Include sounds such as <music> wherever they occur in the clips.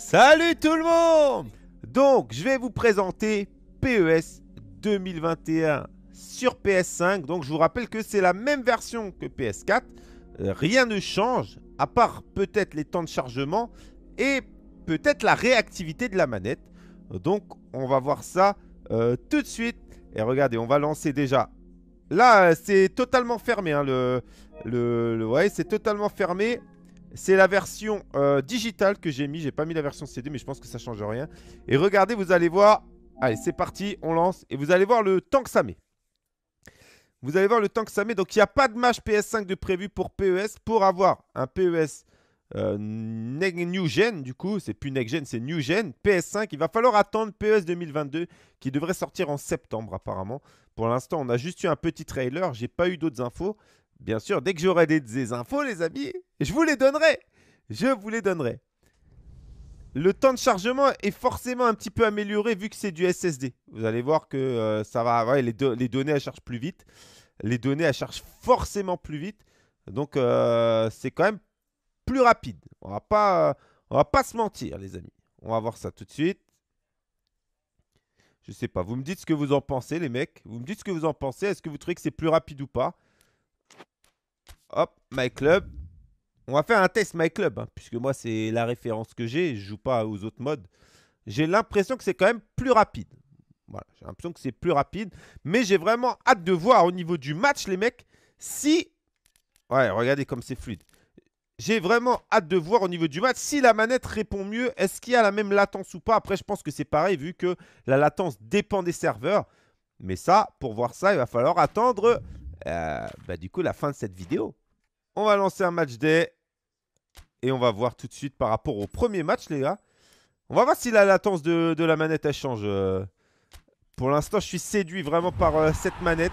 Salut tout le monde Donc, je vais vous présenter PES 2021 sur PS5. Donc, je vous rappelle que c'est la même version que PS4. Euh, rien ne change, à part peut-être les temps de chargement et peut-être la réactivité de la manette. Donc, on va voir ça euh, tout de suite. Et regardez, on va lancer déjà. Là, euh, c'est totalement fermé. Hein, le, le, ouais, c'est totalement fermé. C'est la version euh, digitale que j'ai mis. J'ai pas mis la version CD, mais je pense que ça change rien. Et regardez, vous allez voir. Allez, c'est parti, on lance. Et vous allez voir le temps que ça met. Vous allez voir le temps que ça met. Donc, il n'y a pas de match PS5 de prévu pour PES. Pour avoir un PES euh, New Gen, du coup, c'est plus Next Gen, c'est New Gen, PS5. Il va falloir attendre PES 2022 qui devrait sortir en septembre apparemment. Pour l'instant, on a juste eu un petit trailer, j'ai pas eu d'autres infos. Bien sûr, dès que j'aurai des, infos, les amis, je vous les donnerai. Je vous les donnerai. Le temps de chargement est forcément un petit peu amélioré vu que c'est du SSD. Vous allez voir que euh, ça va, les, données elles chargent plus vite. Les données elles chargent forcément plus vite. Donc euh, c'est quand même plus rapide. On va pas, on va pas se mentir, les amis. On va voir ça tout de suite. Je sais pas. Vous me dites ce que vous en pensez, les mecs. Vous me dites ce que vous en pensez. Est-ce que vous trouvez que c'est plus rapide ou pas Hop, My Club. On va faire un test My Club, hein, puisque moi, c'est la référence que j'ai. Je joue pas aux autres modes. J'ai l'impression que c'est quand même plus rapide. Voilà, j'ai l'impression que c'est plus rapide. Mais j'ai vraiment hâte de voir au niveau du match, les mecs, si... Ouais, regardez comme c'est fluide. J'ai vraiment hâte de voir au niveau du match si la manette répond mieux. Est-ce qu'il y a la même latence ou pas Après, je pense que c'est pareil vu que la latence dépend des serveurs. Mais ça, pour voir ça, il va falloir attendre euh, bah, du coup la fin de cette vidéo. On va lancer un match day. Et on va voir tout de suite par rapport au premier match, les gars. On va voir si la latence de, la manette, elle change. Euh. pour l'instant, je suis séduit vraiment par euh, cette manette.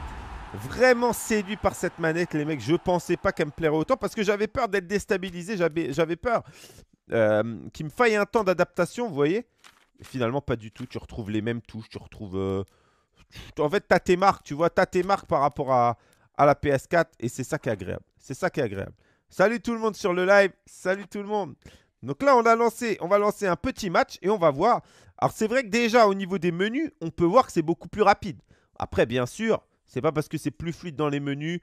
Vraiment séduit par cette manette, les mecs. Je pensais pas qu'elle me plairait autant parce que j'avais peur d'être déstabilisé. J'avais peur euh, qu'il me faille un temps d'adaptation, vous voyez. Finalement, pas du tout. Tu retrouves les mêmes touches. Tu retrouves... en fait, t'as tes marques, tu vois. T'as tes marques par rapport à, à la PS4 et c'est ça qui est agréable. C'est ça qui est agréable. Salut tout le monde sur le live. Salut tout le monde. Donc là, on a lancé, on va lancer un petit match et on va voir. Alors c'est vrai que déjà au niveau des menus, on peut voir que c'est beaucoup plus rapide. Après, bien sûr, c'est pas parce que c'est plus fluide dans les menus,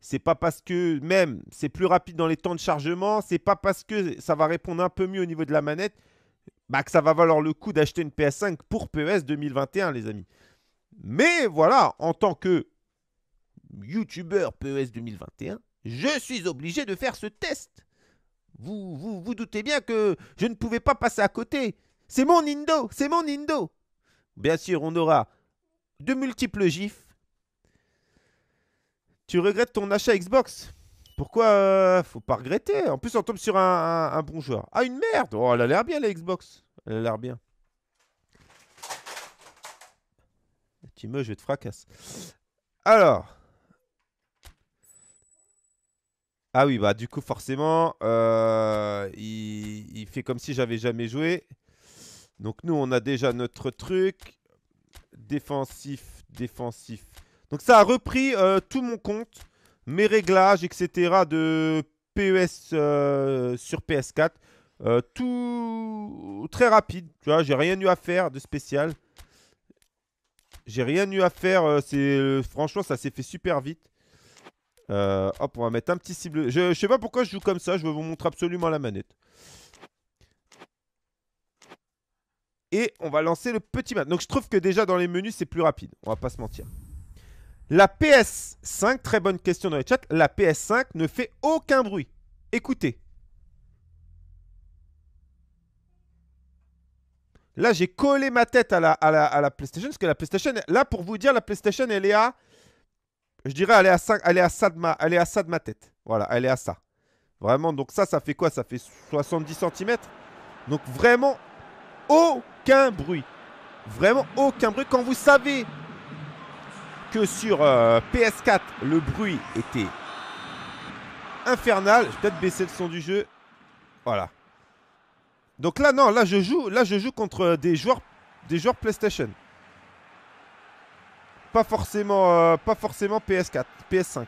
c'est pas parce que même c'est plus rapide dans les temps de chargement, c'est pas parce que ça va répondre un peu mieux au niveau de la manette, bah, que ça va valoir le coup d'acheter une PS5 pour PES 2021, les amis. Mais voilà, en tant que YouTuber PES 2021, je suis obligé de faire ce test. Vous, vous doutez bien que je ne pouvais pas passer à côté. C'est mon Indo, c'est mon Indo. Bien sûr, on aura de multiples gifs. Tu regrettes ton achat Xbox Pourquoi euh, Faut pas regretter. En plus, on tombe sur un, bon joueur. Ah, une merde Oh, elle a l'air bien, la Xbox. Elle a l'air bien. Tu me, je te fracasse. Alors, Ah oui, bah du coup, forcément, euh, il, fait comme si j'avais jamais joué. Donc nous, on a déjà notre truc. Défensif, défensif. Donc ça a repris euh, tout mon compte, mes réglages, etc. de PES euh, sur PS4. tout très rapide, tu vois, j'ai rien eu à faire de spécial. J'ai rien eu à faire, franchement ça s'est fait super vite. Euh, hop, on va mettre un petit cible. Je, sais pas pourquoi je joue comme ça, je vais vous montrer absolument la manette. Et on va lancer le petit match Donc je trouve que déjà dans les menus, c'est plus rapide. On va pas se mentir. La PS5, très bonne question dans le chat, la PS5 ne fait aucun bruit. Écoutez. Là, j'ai collé ma tête à la, à la, à la PlayStation, parce que la PlayStation, là, pour vous dire, la PlayStation, elle est à je dirais, elle est, à ça de ma, à tête. Voilà, elle est à ça. Vraiment, donc ça, ça fait quoi Ça fait 70 cm. Donc vraiment, aucun bruit. Vraiment, aucun bruit. Quand vous savez que sur euh, PS4, le bruit était infernal. Je vais peut-être baisser le son du jeu. Voilà. Donc là, non, là, je joue, là, je joue contre euh, des joueurs, des joueurs PlayStation. Pas forcément, euh, pas forcément PS4, PS5.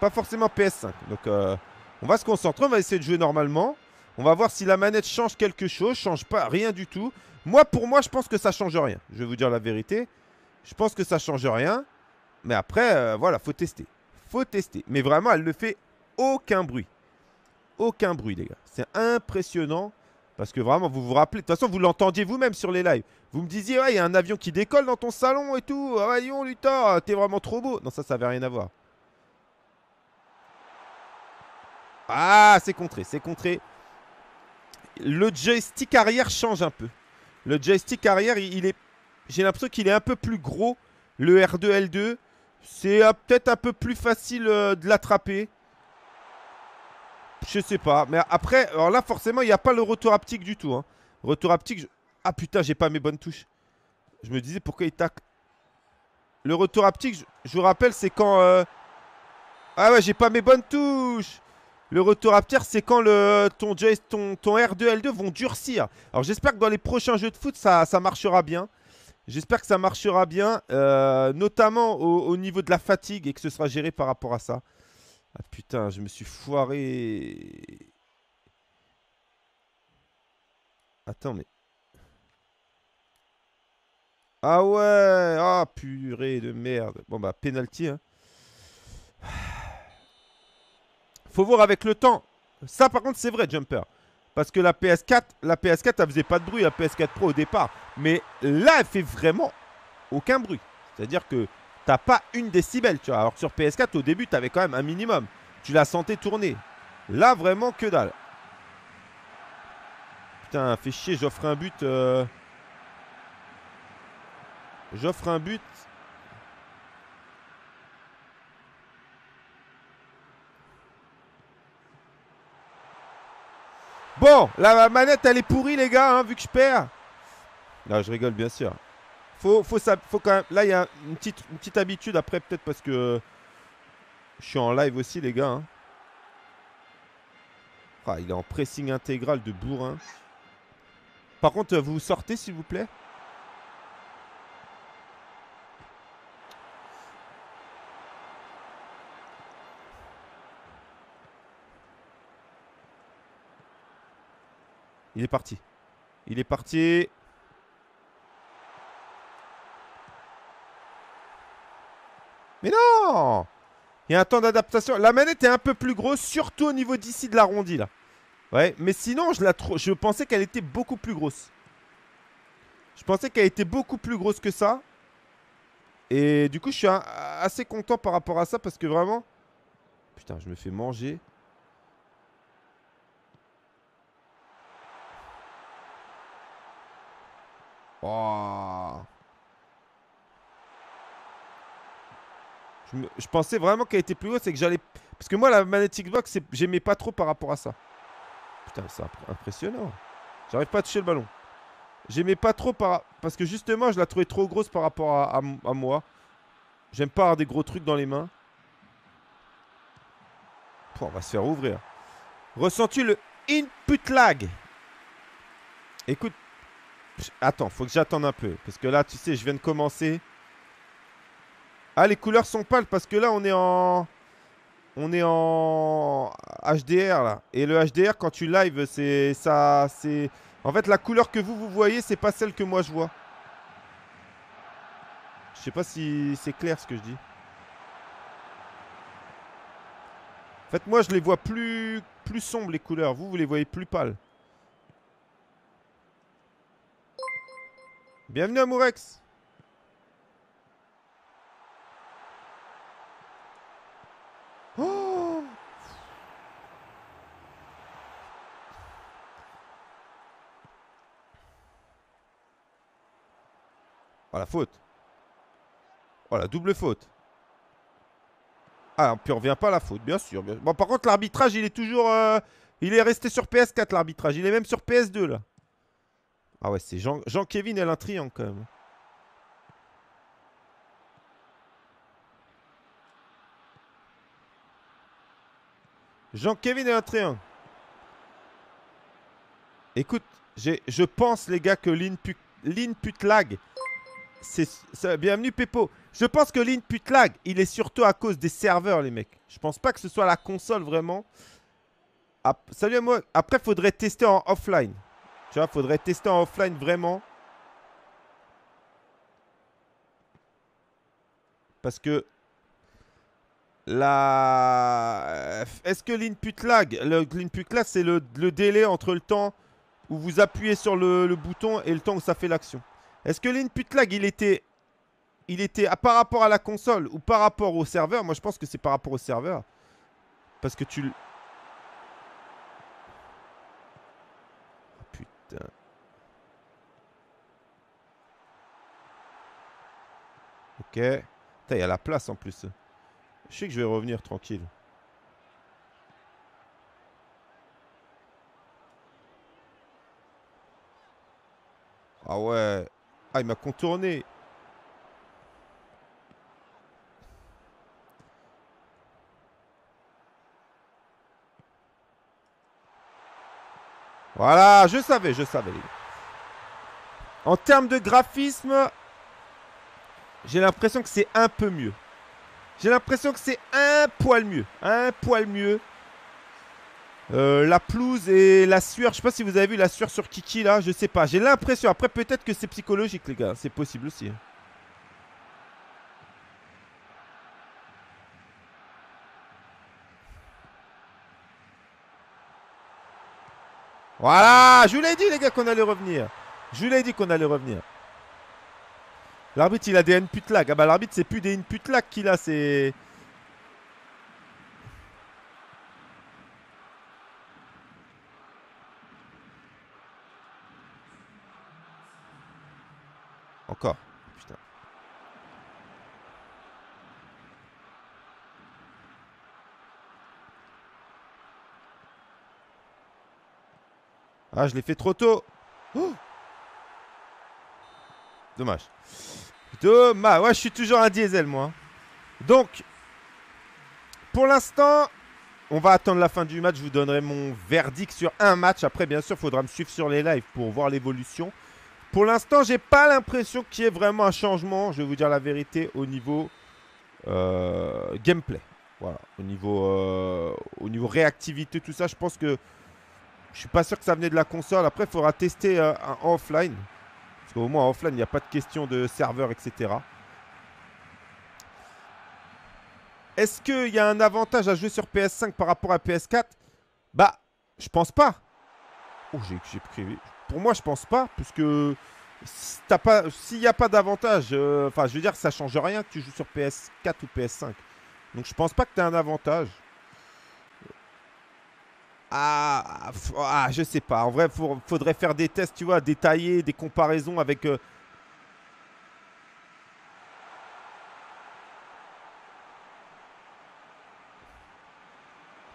Pas forcément PS5. Donc euh, on va se concentrer, on va essayer de jouer normalement. On va voir si la manette change quelque chose, change pas, rien du tout. Moi, pour moi, je pense que ça change rien. Je vais vous dire la vérité. Je pense que ça change rien. Mais après, euh, voilà, faut tester. Faut tester. Mais vraiment, elle ne fait aucun bruit. Aucun bruit, les gars. C'est impressionnant parce que vraiment, vous vous rappelez, de toute façon, vous l'entendiez vous-même sur les lives. Vous me disiez, ouais, il y a un avion qui décolle dans ton salon et tout. Ah, ouais, Luthor, euh, t'es vraiment trop beau. Non, ça, ça n'avait rien à voir. Ah, c'est contré, c'est contré. Le joystick arrière change un peu. Le joystick arrière, il est, j'ai l'impression qu'il est un peu plus gros. Le R2, L2, c'est euh, peut-être un peu plus facile euh, de l'attraper. Je sais pas. Mais après, alors là, forcément, il n'y a pas le retour haptique du tout. Hein. Retour haptique. Ah putain, j'ai pas mes bonnes touches. Je me disais pourquoi il tac. Le retour haptique, je, vous rappelle, c'est quand. Euh, ah ouais, j'ai pas mes bonnes touches. Le retour haptique, c'est quand le, ton, ton, ton R2, L2 vont durcir. Alors j'espère que dans les prochains jeux de foot, ça, ça marchera bien. J'espère que ça marchera bien, euh, notamment au niveau de la fatigue et que ce sera géré par rapport à ça. Ah, putain, je me suis foiré. Attends, mais... Ah ouais Ah purée de merde. Bon bah, pénalty. Hein. <sighs> Faut voir avec le temps. Ça par contre, c'est vrai, Jumper. Parce que la PS4, la PS4, elle faisait pas de bruit, la PS4 Pro au départ. Mais là, elle fait vraiment aucun bruit. C'est-à-dire que t'as pas une décibelle, tu vois. Alors que sur PS4, au début, t'avais quand même un minimum. Tu la sentais tourner. Là, vraiment, que dalle. Putain, fait chier, j'offre un but. Euh. J'offre un but. Bon, la manette, elle est pourrie, les gars, hein, vu que je perds. Là, je rigole, bien sûr faut, faut, ça, faut Là, il y a une petite, petite habitude après, peut-être parce que je suis en live aussi, les gars. Hein. Ah, il est en pressing intégral de bourrin. Par contre, euh, vous sortez, s'il vous plaît. Il est parti. Il est parti. Mais non Il y a un temps d'adaptation. La manette est un peu plus grosse, surtout au niveau d'ici de l'arrondi, là. Ouais, mais sinon, je, la je pensais qu'elle était beaucoup plus grosse. Je pensais qu'elle était beaucoup plus grosse que ça. Et du coup, je suis assez content par rapport à ça parce que vraiment... Putain, je me fais manger. Oh Je, pensais vraiment qu'elle était plus grosse c'est que j'allais... Parce que moi, la magnetic box, j'aimais pas trop par rapport à ça. Putain, c'est impressionnant. J'arrive pas à toucher le ballon. J'aimais pas trop par... Parce que justement, je la trouvais trop grosse par rapport à, moi. J'aime pas avoir des gros trucs dans les mains. on va se faire ouvrir. Ressens-tu le input lag Écoute, Attends, faut que j'attende un peu. Parce que là, tu sais, je viens de commencer. Ah, les couleurs sont pâles parce que là, on est en... On est en HDR là. Et le HDR, quand tu live, c'est ça. c'est En fait, la couleur que vous, vous voyez, c'est pas celle que moi je vois. Je sais pas si c'est clair ce que je dis. En fait, moi, je les vois plus, plus sombres, les couleurs. Vous, vous les voyez plus pâles. Bienvenue à la faute. Oh la double faute. Ah, puis on revient pas à la faute, bien sûr. Bon, par contre, l'arbitrage, il est toujours. Euh, il est resté sur PS4, l'arbitrage. Il est même sur PS2, là. Ah ouais, c'est Jean... Jean-Kevin, et a quand même. Jean-Kevin et un triangle. Écoute, je pense, les gars, que Lin, Put... lag bienvenue Pepo. Je pense que l'input lag, il est surtout à cause des serveurs, les mecs. Je pense pas que ce soit la console vraiment. Salut à moi. Après, faudrait tester en offline. Tu vois, faudrait tester en offline vraiment. Parce que la... Euh, est-ce que l'input lag, l'input lag, c'est le, délai entre le temps où vous appuyez sur le, le bouton et le temps où ça fait l'action est-ce que l'input lag, il était, il était à, ah, par rapport à la console ou par rapport au serveur Moi, je pense que c'est par rapport au serveur. Parce que tu... Oh, putain. Ok. Putain, il y a la place en plus. Je sais que je vais revenir tranquille. Ah ouais. Ah, il m'a contourné. Voilà, je savais, je savais. En termes de graphisme, j'ai l'impression que c'est un peu mieux. J'ai l'impression que c'est un poil mieux. Un poil mieux. Euh, la pelouse et la sueur. Je sais pas si vous avez vu la sueur sur Kiki là. Je sais pas. J'ai l'impression. Après, peut-être que c'est psychologique, les gars. C'est possible aussi. Voilà, je vous l'ai dit les gars qu'on allait revenir. Je vous l'ai dit qu'on allait revenir. L'arbitre il a des input lag. Ah bah l'arbitre c'est plus des input lag qu'il a, c'est... Ah, je l'ai fait trop tôt. Oh. Dommage. Dommage. Ouais, je suis toujours un diesel, moi. Donc, pour l'instant, on va attendre la fin du match. Je vous donnerai mon verdict sur un match. Après, bien sûr, il faudra me suivre sur les lives pour voir l'évolution. Pour l'instant, j'ai pas l'impression qu'il y ait vraiment un changement. Je vais vous dire la vérité au niveau euh, gameplay. Voilà. Au niveau, euh, au niveau réactivité, tout ça, je pense que je suis pas sûr que ça venait de la console. Après, il faudra tester en euh, offline. Parce qu'au moins, en offline, il n'y a pas de question de serveur, etc. Est-ce qu'il y a un avantage à jouer sur PS5 par rapport à PS4 Bah, je pense pas. Oh, j'ai privé. Pour moi, je pense pas, puisque s'il n'y a pas d'avantage, euh, enfin, je veux dire, ça change rien que tu joues sur PS4 ou PS5. Donc, je pense pas que tu as un avantage. Ah, ah, je sais pas. En vrai, il faudrait faire des tests, tu vois, détaillés, des comparaisons avec. Euh,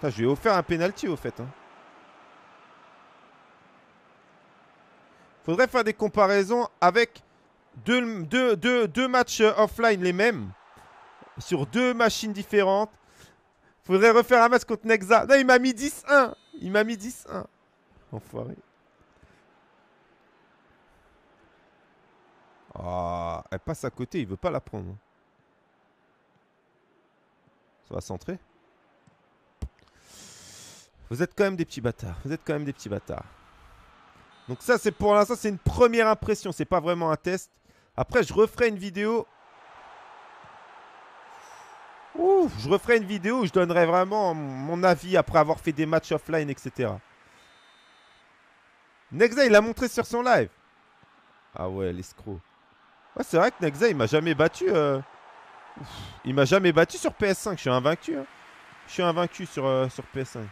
je lui ai offert un penalty au fait. Hein. Faudrait faire des comparaisons avec deux, matchs euh, offline les mêmes sur deux machines différentes. Faudrait refaire un match contre Nexa. Non, il m'a mis 10-1. Il m'a mis 10-1. Enfoiré. Ah, elle passe à côté, il veut pas la prendre. Ça va centrer. Vous êtes quand même des petits bâtards. Vous êtes quand même des petits bâtards. Donc ça, c'est pour l'instant, c'est une première impression. C'est pas vraiment un test. Après, je referai une vidéo je referai une vidéo où je donnerai vraiment mon avis après avoir fait des matchs offline, etc. Nexa, il l'a montré sur son live. Ah ouais, l'escroc. Ouais, c'est vrai que Nexa, il m'a jamais battu. Euh. Il m'a jamais battu sur PS5. Je suis invaincu. Hein. Je suis invaincu sur, euh, sur PS5.